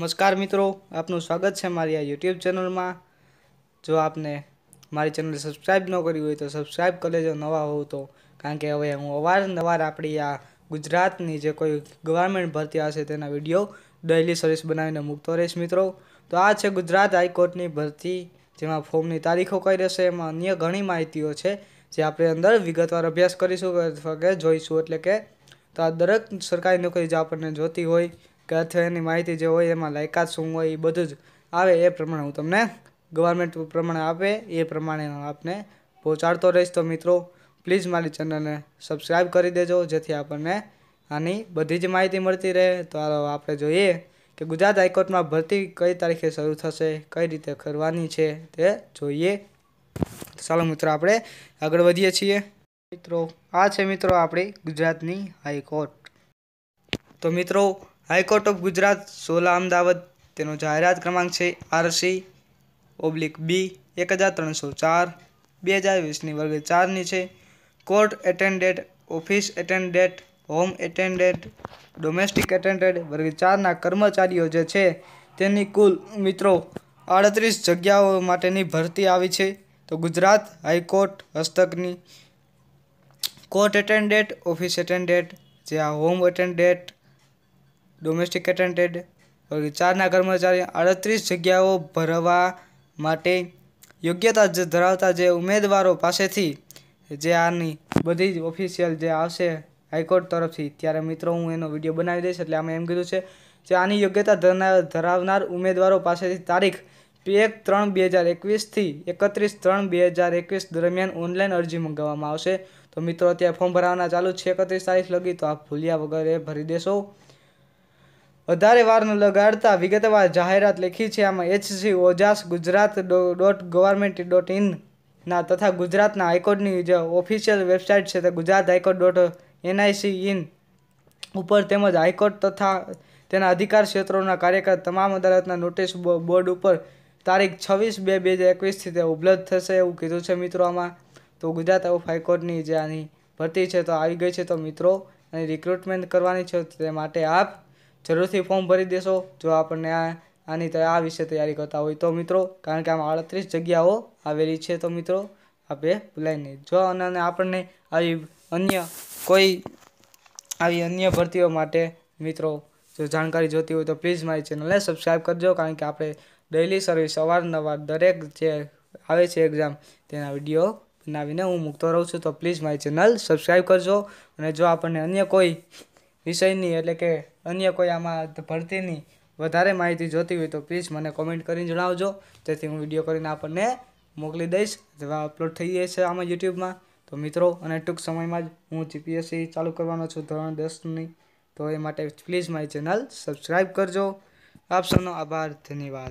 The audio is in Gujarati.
નમસ્કાર મિત્રો આપનું સ્વાગત છે મારી આ યુટ્યુબ ચેનલમાં જો આપને મારી ચેનલ સબસ્ક્રાઈબ ન કરી હોય તો સબસ્ક્રાઈબ કરી લેજો નવા હોઉં તો કારણ કે હવે હું અવારનવાર આપણી આ ગુજરાતની જે કોઈ ગવર્મેન્ટ ભરતી હશે તેના વિડીયો ડેઇલી સર્વિસ બનાવીને મૂકતો રહીશ મિત્રો તો આ છે ગુજરાત હાઈકોર્ટની ભરતી જેમાં ફોર્મની તારીખો કઈ રહેશે એમાં અન્ય ઘણી માહિતીઓ છે જે આપણે અંદર વિગતવાર અભ્યાસ કરીશું અથવા કે જોઈશું એટલે કે તો આ દરેક સરકારી નોકરી જે આપણને જોતી હોય કે એની માહિતી જે હોય એમાં લાયકાત શું હોય એ બધું જ આવે એ પ્રમાણે હું તમને ગવર્મેન્ટ પ્રમાણે આપે એ પ્રમાણે હું આપને પહોંચાડતો રહીશ તો મિત્રો પ્લીઝ મારી ચેનલને સબસ્ક્રાઈબ કરી દેજો જેથી આપણને આની બધી જ માહિતી મળતી રહે તો આપણે જોઈએ કે ગુજરાત હાઈકોર્ટમાં ભરતી કઈ તારીખે શરૂ થશે કઈ રીતે કરવાની છે તે જોઈએ ચાલો મિત્રો આપણે આગળ વધીએ છીએ મિત્રો આ છે મિત્રો આપણી ગુજરાતની હાઈકોર્ટ તો મિત્રો હાઈકોર્ટ ઓફ ગુજરાત સોલા અમદાવાદ તેનો જાહેરાત ક્રમાંક છે આરસી ઓબ્લિક બી એક હજાર ત્રણસો ચાર બે હજાર વીસની વર્ગ ચારની છે court attended office attended home attended domestic attended વર્ગ ચારના કર્મચારીઓ જે છે તેની કુલ મિત્રો આડત્રીસ જગ્યાઓ માટેની ભરતી આવી છે તો ગુજરાત હાઈકોર્ટ હસ્તકની કોર્ટ એટેન્ડેડ ઓફિસ એટેન્ડેડ જે આ હોમ એટેન્ડેડ ડોમેસ્ટિક એટેન્ડેડ ચારના કર્મચારી અડત્રીસ જગ્યાઓ ભરવા માટે યોગ્યતા ધરાવતા જે ઉમેદવારો પાસેથી જે આની બધી જ ઓફિશિયલ જે આવશે હાઈકોર્ટ તરફથી ત્યારે મિત્રો હું એનો વિડીયો બનાવી દઈશ એટલે આમાં એમ કીધું છે જે આની યોગ્યતા ધરાવનાર ઉમેદવારો પાસેથી તારીખ એક ત્રણ બે હજાર એકવીસથી એકત્રીસ ત્રણ બે હજાર એકવીસ દરમિયાન ઓનલાઈન અરજી મંગાવવામાં આવશે તો મિત્રો અત્યારે ફોર્મ ભરાવાના ચાલુ છે એકત્રીસ તારીખ લગી તો આપ ભૂલ્યા વગર એ ભરી દેશો વધારે વાર ન લગાડતા વિગતવાર જાહેરાત લેખી છે આમાં HC Ojas Gujarat dot government dot ઇનના તથા ગુજરાતના હાઈકોર્ટની જે ઓફિશિયલ વેબસાઇટ છે તે Gujarat high court dot NIC in ઉપર તેમજ હાઈકોર્ટ તથા તેના અધિકાર ક્ષેત્રોના કાર્યકર તમામ અદાલતના નોટિસ બોર્ડ ઉપર તારીખ છવ્વીસ બે બે હજાર એકવીસથી તે ઉપલબ્ધ થશે એવું કીધું છે મિત્રો આમાં તો ગુજરાત ઓફ હાઈકોર્ટની જે આની ભરતી છે તો આવી ગઈ છે તો મિત્રો અને રિક્રુટમેન્ટ કરવાની છે તે માટે આપ જરૂરથી ફોર્મ ભરી દેશો જો આપણને આ આની આ વિશે તૈયારી કરતા હોય તો મિત્રો કારણ કે આમાં આડત્રીસ જગ્યાઓ આવેલી છે તો મિત્રો આપણે ભૂલાઈ નહીં જો અને આપણને આવી અન્ય કોઈ આવી અન્ય ભરતીઓ માટે મિત્રો જો જાણકારી જોતી હોય તો પ્લીઝ મારી ચેનલને સબસ્ક્રાઈબ કરજો કારણ કે આપણે ડેઇલી સર્વિસ અવારનવાર દરેક જે આવે છે એક્ઝામ તેના વિડીયો બનાવીને હું મૂકતો રહું છું તો પ્લીઝ મારી ચેનલ સબસ્ક્રાઈબ કરજો અને જો આપણને અન્ય કોઈ વિષયની એટલે કે અન્ય કોઈ આમાં ભરતીની વધારે માહિતી જોતી હોય તો પ્લીઝ મને કોમેન્ટ કરીને જણાવજો જેથી હું વિડીયો કરીને આપણને મોકલી દઈશ જેવા અપલોડ થઈ જાય છે આમાં યુટ્યુબમાં તો મિત્રો અને ટૂંક સમયમાં જ હું જીપીએસસી ચાલુ કરવાનો છું ધોરણ દસની તો એ માટે પ્લીઝ મારી ચેનલ સબસ્ક્રાઈબ કરજો આપ આભાર ધન્યવાદ